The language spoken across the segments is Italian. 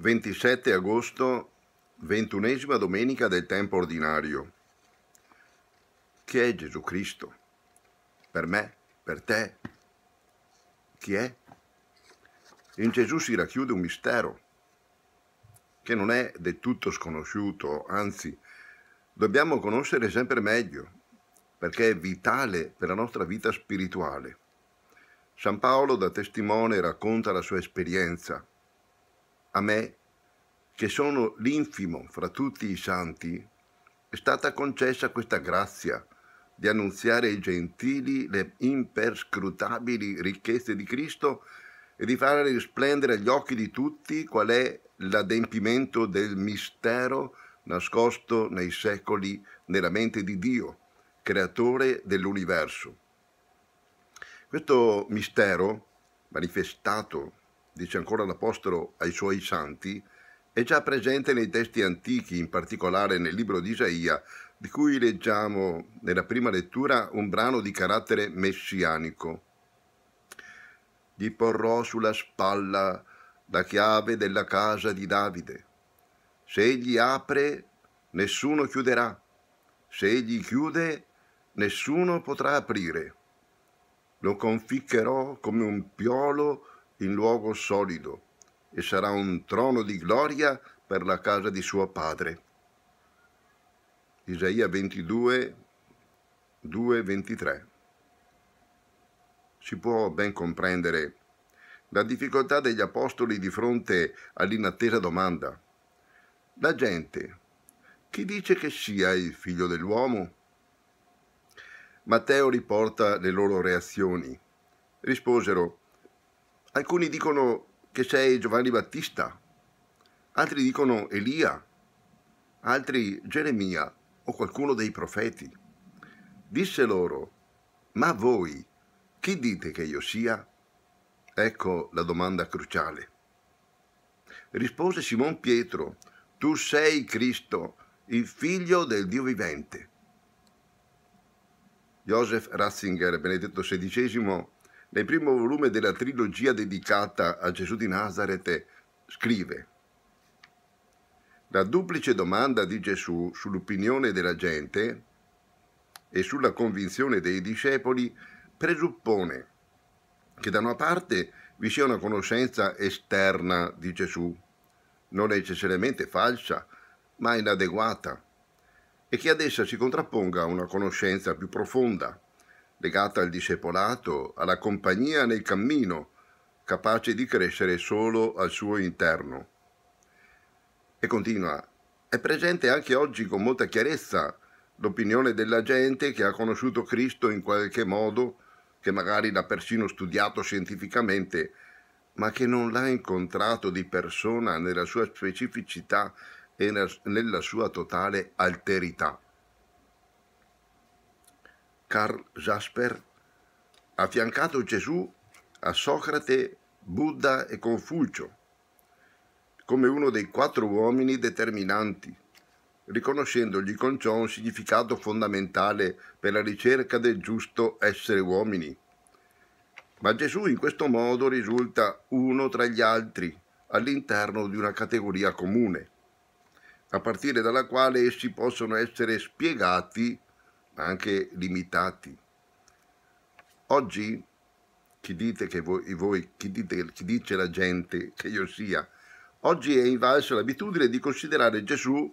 27 agosto, ventunesima domenica del tempo ordinario. Chi è Gesù Cristo? Per me, per te? Chi è? In Gesù si racchiude un mistero che non è del tutto sconosciuto, anzi dobbiamo conoscere sempre meglio perché è vitale per la nostra vita spirituale. San Paolo da testimone racconta la sua esperienza a me, che sono l'infimo fra tutti i santi, è stata concessa questa grazia di annunziare ai gentili le imperscrutabili ricchezze di Cristo e di fare risplendere agli occhi di tutti qual è l'adempimento del mistero nascosto nei secoli nella mente di Dio, creatore dell'universo. Questo mistero manifestato dice ancora l'Apostolo ai suoi santi, è già presente nei testi antichi, in particolare nel libro di Isaia, di cui leggiamo nella prima lettura un brano di carattere messianico. Gli porrò sulla spalla la chiave della casa di Davide. Se egli apre, nessuno chiuderà. Se egli chiude, nessuno potrà aprire. Lo conficcherò come un piolo in luogo solido e sarà un trono di gloria per la casa di suo padre. Isaia 22, 2, 23. Si può ben comprendere la difficoltà degli apostoli di fronte all'inattesa domanda. La gente, chi dice che sia il figlio dell'uomo? Matteo riporta le loro reazioni. Risposero, Alcuni dicono che sei Giovanni Battista, altri dicono Elia, altri Geremia o qualcuno dei profeti. Disse loro, ma voi chi dite che io sia? Ecco la domanda cruciale. Rispose Simon Pietro, tu sei Cristo, il figlio del Dio vivente. Joseph Ratzinger, Benedetto XVI, nel primo volume della trilogia dedicata a Gesù di Nazareth scrive La duplice domanda di Gesù sull'opinione della gente e sulla convinzione dei discepoli presuppone che da una parte vi sia una conoscenza esterna di Gesù, non necessariamente falsa, ma inadeguata, e che ad essa si contrapponga una conoscenza più profonda, legata al discepolato, alla compagnia nel cammino, capace di crescere solo al suo interno. E continua, è presente anche oggi con molta chiarezza l'opinione della gente che ha conosciuto Cristo in qualche modo, che magari l'ha persino studiato scientificamente, ma che non l'ha incontrato di persona nella sua specificità e nella sua totale alterità. Carl Jasper, affiancato Gesù a Socrate, Buddha e Confucio come uno dei quattro uomini determinanti, riconoscendogli con ciò un significato fondamentale per la ricerca del giusto essere uomini. Ma Gesù in questo modo risulta uno tra gli altri all'interno di una categoria comune, a partire dalla quale essi possono essere spiegati anche limitati. Oggi chi dite che voi, voi chi, dite, chi dice la gente che io sia, oggi è invalsa l'abitudine di considerare Gesù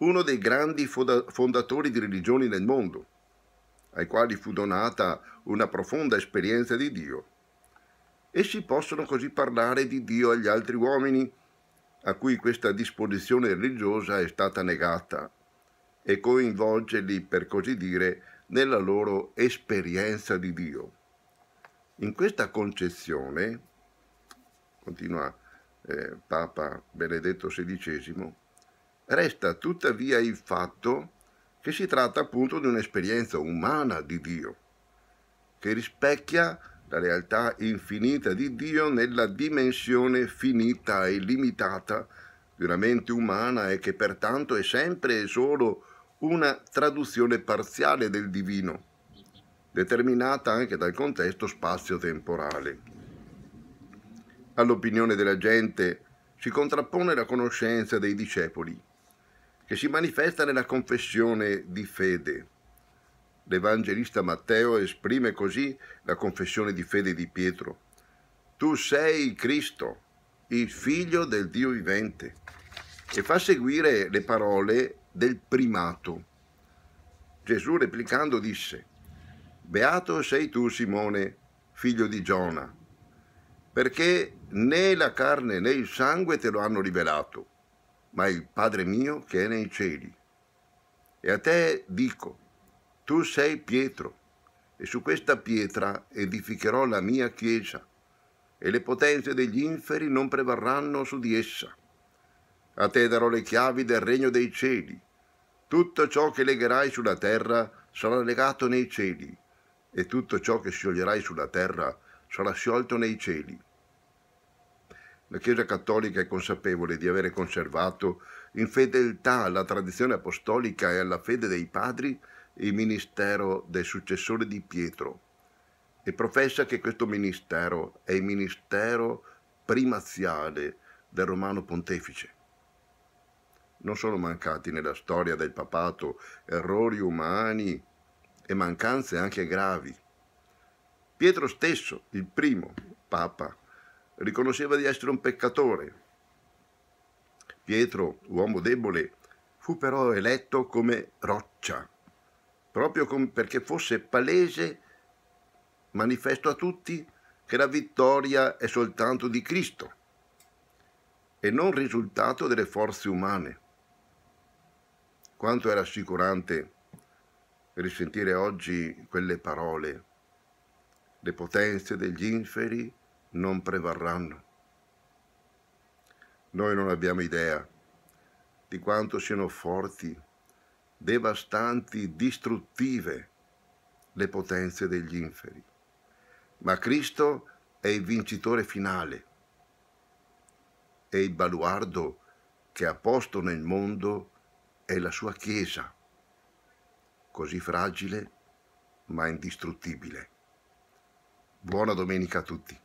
uno dei grandi fondatori di religioni nel mondo, ai quali fu donata una profonda esperienza di Dio. Essi possono così parlare di Dio agli altri uomini a cui questa disposizione religiosa è stata negata e coinvolgerli, per così dire, nella loro esperienza di Dio. In questa concezione, continua eh, Papa Benedetto XVI, resta tuttavia il fatto che si tratta appunto di un'esperienza umana di Dio, che rispecchia la realtà infinita di Dio nella dimensione finita e limitata di una mente umana e che pertanto è sempre e solo una traduzione parziale del divino, determinata anche dal contesto spazio-temporale. All'opinione della gente si contrappone la conoscenza dei discepoli, che si manifesta nella confessione di fede. L'Evangelista Matteo esprime così la confessione di fede di Pietro. Tu sei Cristo, il figlio del Dio vivente. E fa seguire le parole del primato. Gesù replicando disse, Beato sei tu Simone, figlio di Giona, perché né la carne né il sangue te lo hanno rivelato, ma il Padre mio che è nei cieli. E a te dico, tu sei Pietro, e su questa pietra edificherò la mia chiesa, e le potenze degli inferi non prevarranno su di essa. A te darò le chiavi del regno dei cieli. Tutto ciò che legherai sulla terra sarà legato nei cieli, e tutto ciò che scioglierai sulla terra sarà sciolto nei cieli. La Chiesa Cattolica è consapevole di avere conservato, in fedeltà alla tradizione apostolica e alla fede dei padri, il ministero del successore di Pietro e professa che questo ministero è il ministero primaziale del Romano Pontefice non sono mancati nella storia del papato errori umani e mancanze anche gravi. Pietro stesso, il primo papa, riconosceva di essere un peccatore. Pietro, uomo debole, fu però eletto come roccia, proprio perché fosse palese, manifesto a tutti, che la vittoria è soltanto di Cristo e non risultato delle forze umane. Quanto è rassicurante risentire oggi quelle parole. Le potenze degli inferi non prevarranno. Noi non abbiamo idea di quanto siano forti, devastanti, distruttive le potenze degli inferi. Ma Cristo è il vincitore finale, è il baluardo che ha posto nel mondo è la sua Chiesa, così fragile ma indistruttibile. Buona domenica a tutti.